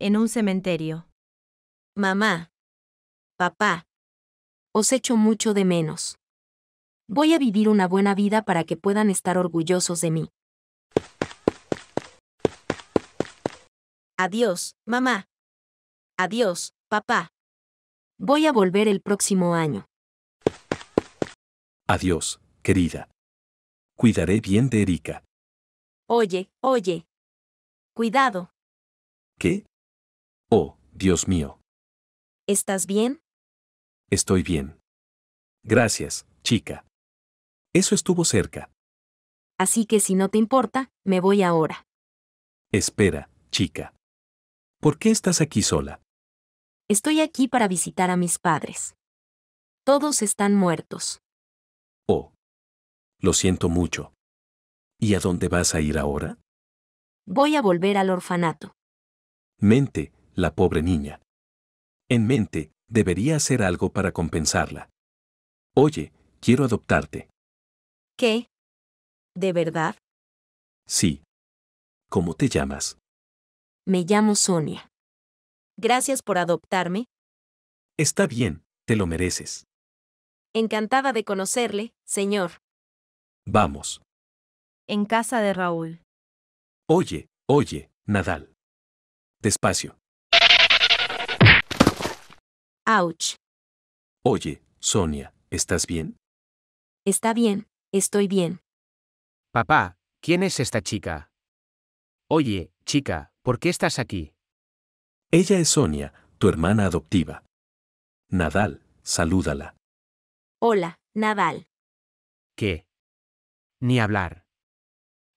en un cementerio. Mamá. Papá. Os echo mucho de menos. Voy a vivir una buena vida para que puedan estar orgullosos de mí. Adiós, mamá. Adiós, papá. Voy a volver el próximo año. Adiós, querida. Cuidaré bien de Erika. Oye, oye. Cuidado. ¿Qué? Oh, Dios mío. ¿Estás bien? Estoy bien. Gracias, chica. Eso estuvo cerca. Así que si no te importa, me voy ahora. Espera, chica. ¿Por qué estás aquí sola? Estoy aquí para visitar a mis padres. Todos están muertos. Oh. Lo siento mucho. ¿Y a dónde vas a ir ahora? Voy a volver al orfanato. Mente, la pobre niña. En mente, debería hacer algo para compensarla. Oye, quiero adoptarte. ¿Qué? ¿De verdad? Sí. ¿Cómo te llamas? Me llamo Sonia. Gracias por adoptarme. Está bien, te lo mereces. Encantada de conocerle, señor. Vamos. En casa de Raúl. Oye, oye, Nadal. Despacio. Oye, Sonia, ¿estás bien? Está bien, estoy bien. Papá, ¿quién es esta chica? Oye, chica, ¿por qué estás aquí? Ella es Sonia, tu hermana adoptiva. Nadal, salúdala. Hola, Nadal. ¿Qué? Ni hablar.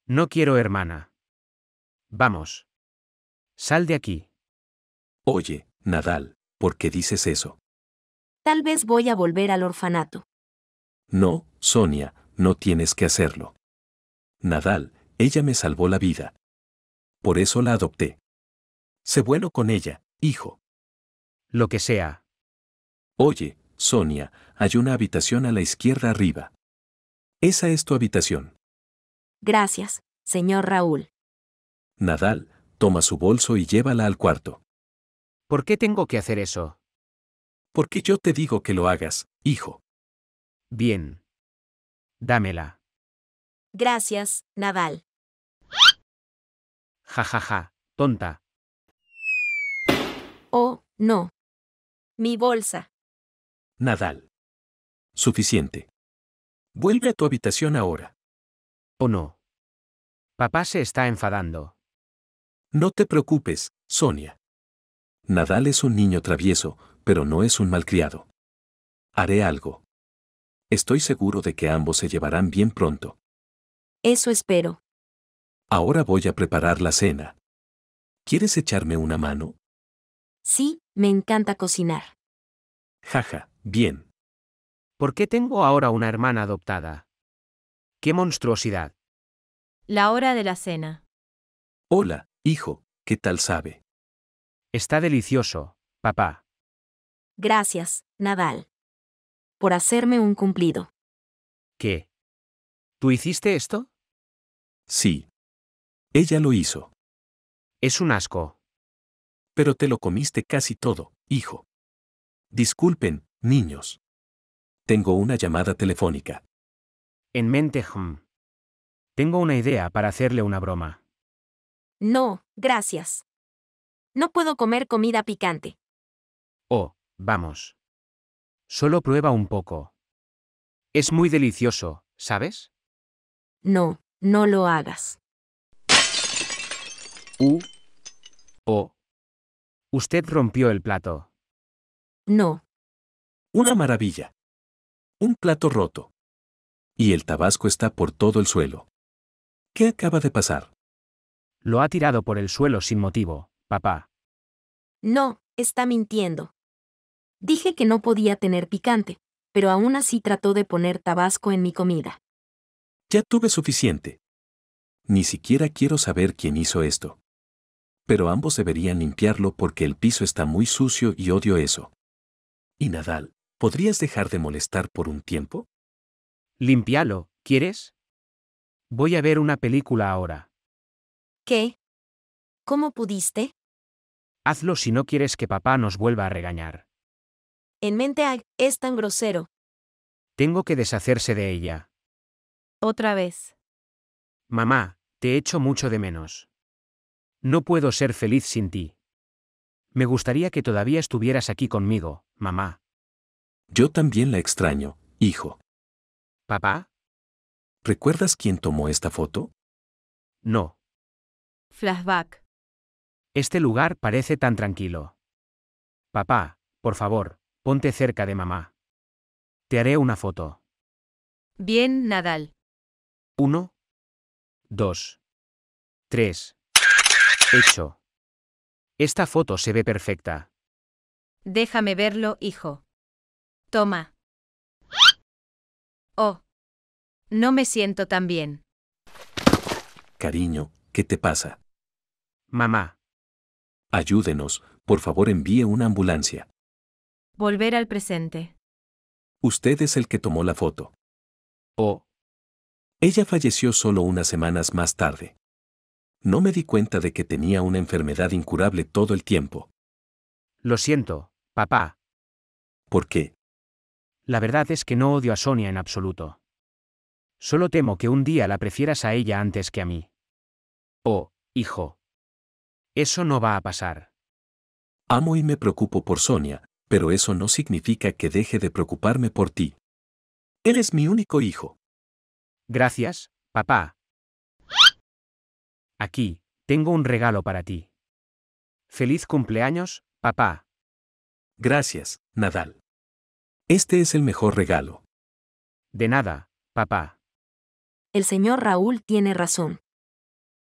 No quiero hermana. Vamos. Sal de aquí. Oye, Nadal, ¿por qué dices eso? Tal vez voy a volver al orfanato. No, Sonia, no tienes que hacerlo. Nadal, ella me salvó la vida. Por eso la adopté. Se bueno con ella, hijo. Lo que sea. Oye, Sonia, hay una habitación a la izquierda arriba. Esa es tu habitación. Gracias, señor Raúl. Nadal, toma su bolso y llévala al cuarto. ¿Por qué tengo que hacer eso? Porque yo te digo que lo hagas, hijo. Bien. Dámela. Gracias, Nadal. Ja ja ja, tonta. Oh, no. Mi bolsa. Nadal. Suficiente. Vuelve a tu habitación ahora. ¿O no? Papá se está enfadando. No te preocupes, Sonia. Nadal es un niño travieso, pero no es un malcriado. Haré algo. Estoy seguro de que ambos se llevarán bien pronto. Eso espero. Ahora voy a preparar la cena. ¿Quieres echarme una mano? Sí, me encanta cocinar. Jaja, bien. ¿Por qué tengo ahora una hermana adoptada? ¡Qué monstruosidad! La hora de la cena. Hola, hijo, ¿qué tal sabe? Está delicioso, papá. Gracias, Nadal. Por hacerme un cumplido. ¿Qué? ¿Tú hiciste esto? Sí. Ella lo hizo. Es un asco. Pero te lo comiste casi todo, hijo. Disculpen, niños. Tengo una llamada telefónica. En mente, Jum. Tengo una idea para hacerle una broma. No, gracias. No puedo comer comida picante. Oh, vamos. Solo prueba un poco. Es muy delicioso, ¿sabes? No, no lo hagas. U. O. Usted rompió el plato. No. Una maravilla. Un plato roto. Y el tabasco está por todo el suelo. ¿Qué acaba de pasar? Lo ha tirado por el suelo sin motivo. Papá. No, está mintiendo. Dije que no podía tener picante, pero aún así trató de poner tabasco en mi comida. Ya tuve suficiente. Ni siquiera quiero saber quién hizo esto. Pero ambos deberían limpiarlo porque el piso está muy sucio y odio eso. Y Nadal, ¿podrías dejar de molestar por un tiempo? Limpialo, ¿quieres? Voy a ver una película ahora. ¿Qué? ¿Cómo pudiste? Hazlo si no quieres que papá nos vuelva a regañar. En mente es tan grosero. Tengo que deshacerse de ella. Otra vez. Mamá, te echo mucho de menos. No puedo ser feliz sin ti. Me gustaría que todavía estuvieras aquí conmigo, mamá. Yo también la extraño, hijo. ¿Papá? ¿Recuerdas quién tomó esta foto? No. Flashback. Este lugar parece tan tranquilo. Papá, por favor, ponte cerca de mamá. Te haré una foto. Bien, Nadal. Uno. Dos. Tres. Hecho. Esta foto se ve perfecta. Déjame verlo, hijo. Toma. Oh. No me siento tan bien. Cariño, ¿qué te pasa? Mamá, Ayúdenos, por favor envíe una ambulancia. Volver al presente. Usted es el que tomó la foto. Oh. Ella falleció solo unas semanas más tarde. No me di cuenta de que tenía una enfermedad incurable todo el tiempo. Lo siento, papá. ¿Por qué? La verdad es que no odio a Sonia en absoluto. Solo temo que un día la prefieras a ella antes que a mí. Oh, hijo, eso no va a pasar. Amo y me preocupo por Sonia, pero eso no significa que deje de preocuparme por ti. Eres mi único hijo. Gracias, papá. Aquí, tengo un regalo para ti. Feliz cumpleaños, papá. Gracias, Nadal. Este es el mejor regalo. De nada, papá. El señor Raúl tiene razón.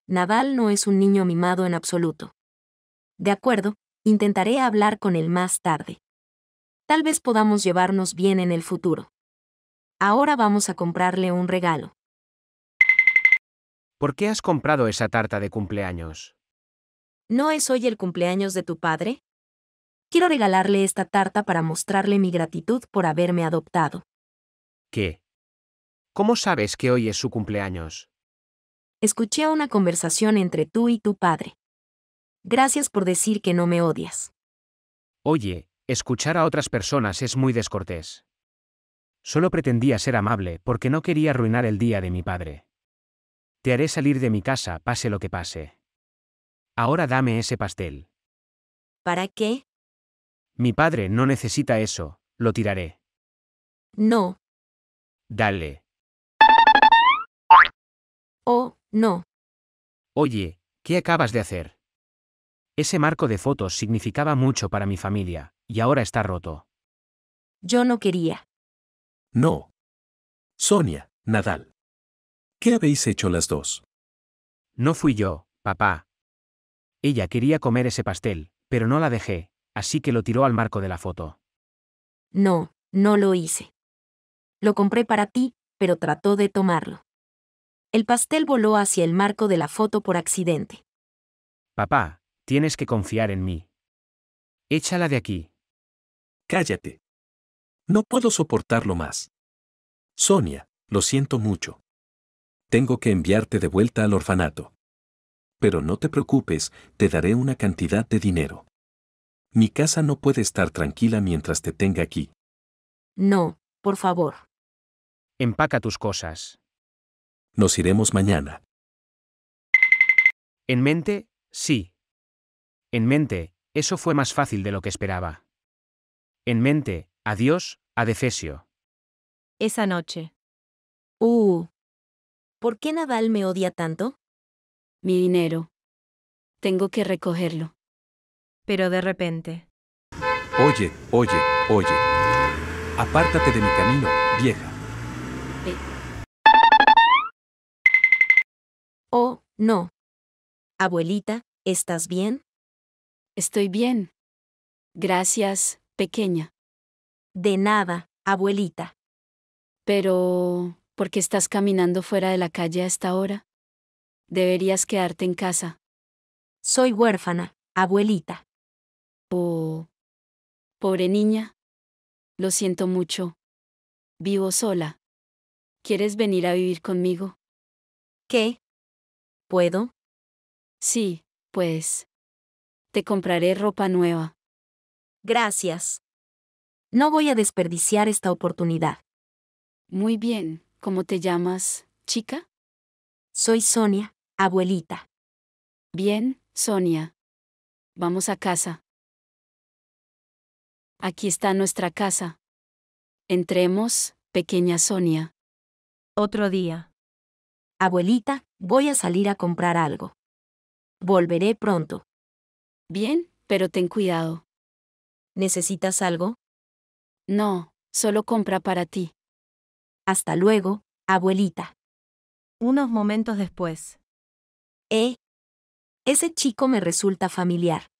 Nadal no es un niño mimado en absoluto. De acuerdo, intentaré hablar con él más tarde. Tal vez podamos llevarnos bien en el futuro. Ahora vamos a comprarle un regalo. ¿Por qué has comprado esa tarta de cumpleaños? ¿No es hoy el cumpleaños de tu padre? Quiero regalarle esta tarta para mostrarle mi gratitud por haberme adoptado. ¿Qué? ¿Cómo sabes que hoy es su cumpleaños? Escuché una conversación entre tú y tu padre. Gracias por decir que no me odias. Oye, escuchar a otras personas es muy descortés. Solo pretendía ser amable porque no quería arruinar el día de mi padre. Te haré salir de mi casa, pase lo que pase. Ahora dame ese pastel. ¿Para qué? Mi padre no necesita eso, lo tiraré. No. Dale. Oh, no. Oye, ¿qué acabas de hacer? Ese marco de fotos significaba mucho para mi familia, y ahora está roto. Yo no quería. No. Sonia, Nadal. ¿Qué habéis hecho las dos? No fui yo, papá. Ella quería comer ese pastel, pero no la dejé, así que lo tiró al marco de la foto. No, no lo hice. Lo compré para ti, pero trató de tomarlo. El pastel voló hacia el marco de la foto por accidente. Papá, tienes que confiar en mí. Échala de aquí. Cállate. No puedo soportarlo más. Sonia, lo siento mucho. Tengo que enviarte de vuelta al orfanato. Pero no te preocupes, te daré una cantidad de dinero. Mi casa no puede estar tranquila mientras te tenga aquí. No, por favor. Empaca tus cosas. Nos iremos mañana. En mente, sí. En mente, eso fue más fácil de lo que esperaba. En mente, adiós, a Esa noche. Uh. ¿Por qué Nadal me odia tanto? Mi dinero. Tengo que recogerlo. Pero de repente. Oye, oye, oye. Apártate de mi camino, vieja. No. Abuelita, ¿estás bien? Estoy bien. Gracias, pequeña. De nada, abuelita. Pero, ¿por qué estás caminando fuera de la calle a esta hora? Deberías quedarte en casa. Soy huérfana, abuelita. Oh. Pobre niña. Lo siento mucho. Vivo sola. ¿Quieres venir a vivir conmigo? ¿Qué? ¿Puedo? Sí, pues. Te compraré ropa nueva. Gracias. No voy a desperdiciar esta oportunidad. Muy bien, ¿cómo te llamas, chica? Soy Sonia, abuelita. Bien, Sonia. Vamos a casa. Aquí está nuestra casa. Entremos, pequeña Sonia. Otro día. Abuelita, voy a salir a comprar algo. Volveré pronto. Bien, pero ten cuidado. ¿Necesitas algo? No, solo compra para ti. Hasta luego, abuelita. Unos momentos después. Eh. Ese chico me resulta familiar.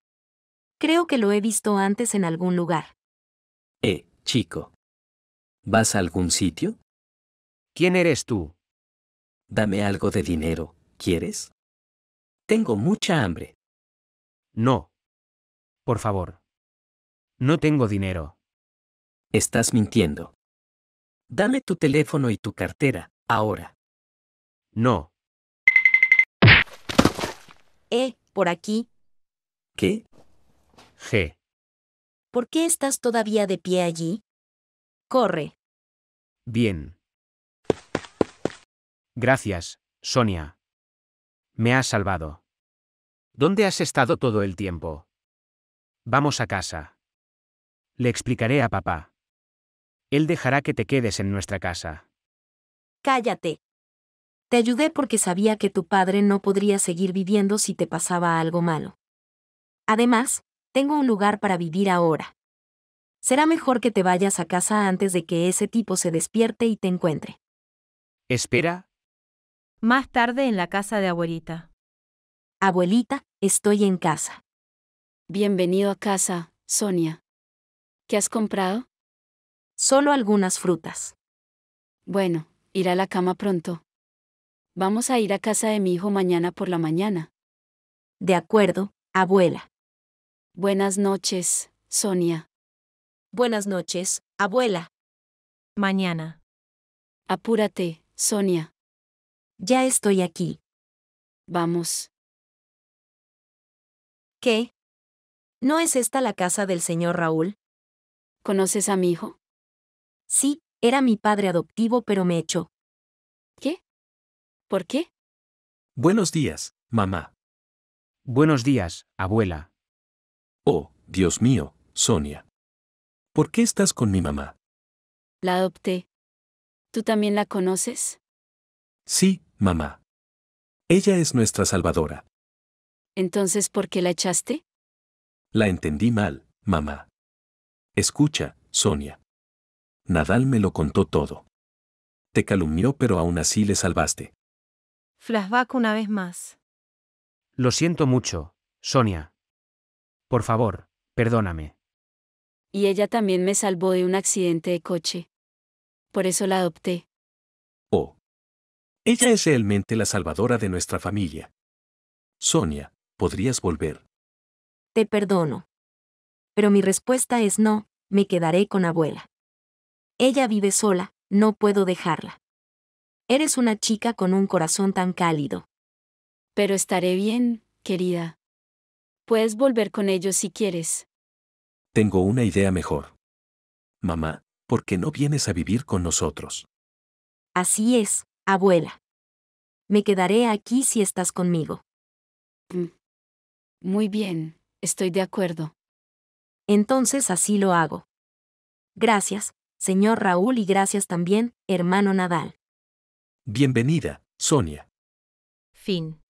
Creo que lo he visto antes en algún lugar. Eh, chico. ¿Vas a algún sitio? ¿Quién eres tú? Dame algo de dinero, ¿quieres? Tengo mucha hambre. No. Por favor. No tengo dinero. Estás mintiendo. Dame tu teléfono y tu cartera, ahora. No. Eh, por aquí. ¿Qué? G. ¿Por qué estás todavía de pie allí? Corre. Bien. Gracias, Sonia. Me has salvado. ¿Dónde has estado todo el tiempo? Vamos a casa. Le explicaré a papá. Él dejará que te quedes en nuestra casa. Cállate. Te ayudé porque sabía que tu padre no podría seguir viviendo si te pasaba algo malo. Además, tengo un lugar para vivir ahora. Será mejor que te vayas a casa antes de que ese tipo se despierte y te encuentre. Espera, más tarde en la casa de abuelita. Abuelita, estoy en casa. Bienvenido a casa, Sonia. ¿Qué has comprado? Solo algunas frutas. Bueno, ir a la cama pronto. Vamos a ir a casa de mi hijo mañana por la mañana. De acuerdo, abuela. Buenas noches, Sonia. Buenas noches, abuela. Mañana. Apúrate, Sonia. Ya estoy aquí. Vamos. ¿Qué? ¿No es esta la casa del señor Raúl? ¿Conoces a mi hijo? Sí, era mi padre adoptivo, pero me echó. ¿Qué? ¿Por qué? Buenos días, mamá. Buenos días, abuela. Oh, Dios mío, Sonia. ¿Por qué estás con mi mamá? La adopté. ¿Tú también la conoces? Sí, mamá. Ella es nuestra salvadora. Entonces, ¿por qué la echaste? La entendí mal, mamá. Escucha, Sonia. Nadal me lo contó todo. Te calumnió, pero aún así le salvaste. Flashback una vez más. Lo siento mucho, Sonia. Por favor, perdóname. Y ella también me salvó de un accidente de coche. Por eso la adopté. Ella es realmente la salvadora de nuestra familia. Sonia, podrías volver. Te perdono. Pero mi respuesta es no, me quedaré con abuela. Ella vive sola, no puedo dejarla. Eres una chica con un corazón tan cálido. Pero estaré bien, querida. Puedes volver con ellos si quieres. Tengo una idea mejor. Mamá, ¿por qué no vienes a vivir con nosotros? Así es, Abuela. Me quedaré aquí si estás conmigo. Mm, muy bien, estoy de acuerdo. Entonces así lo hago. Gracias, señor Raúl, y gracias también, hermano Nadal. Bienvenida, Sonia. Fin.